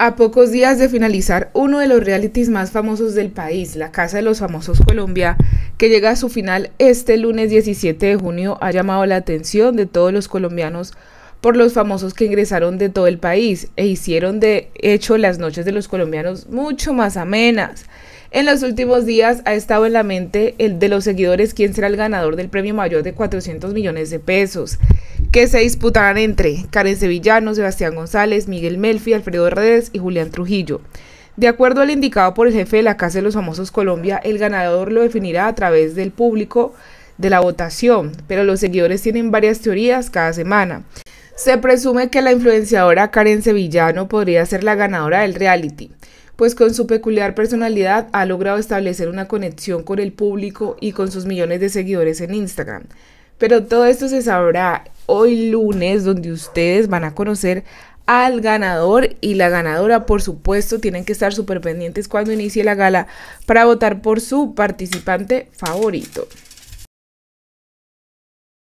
A pocos días de finalizar uno de los realities más famosos del país, La Casa de los Famosos Colombia, que llega a su final este lunes 17 de junio, ha llamado la atención de todos los colombianos por los famosos que ingresaron de todo el país e hicieron de hecho las noches de los colombianos mucho más amenas. En los últimos días ha estado en la mente el de los seguidores quién será el ganador del premio mayor de 400 millones de pesos que se disputarán entre Karen Sevillano, Sebastián González, Miguel Melfi, Alfredo Redes y Julián Trujillo. De acuerdo al indicado por el jefe de la Casa de los Famosos Colombia, el ganador lo definirá a través del público de la votación, pero los seguidores tienen varias teorías cada semana. Se presume que la influenciadora Karen Sevillano podría ser la ganadora del reality, pues con su peculiar personalidad ha logrado establecer una conexión con el público y con sus millones de seguidores en Instagram. Pero todo esto se sabrá hoy lunes donde ustedes van a conocer al ganador y la ganadora, por supuesto, tienen que estar súper pendientes cuando inicie la gala para votar por su participante favorito.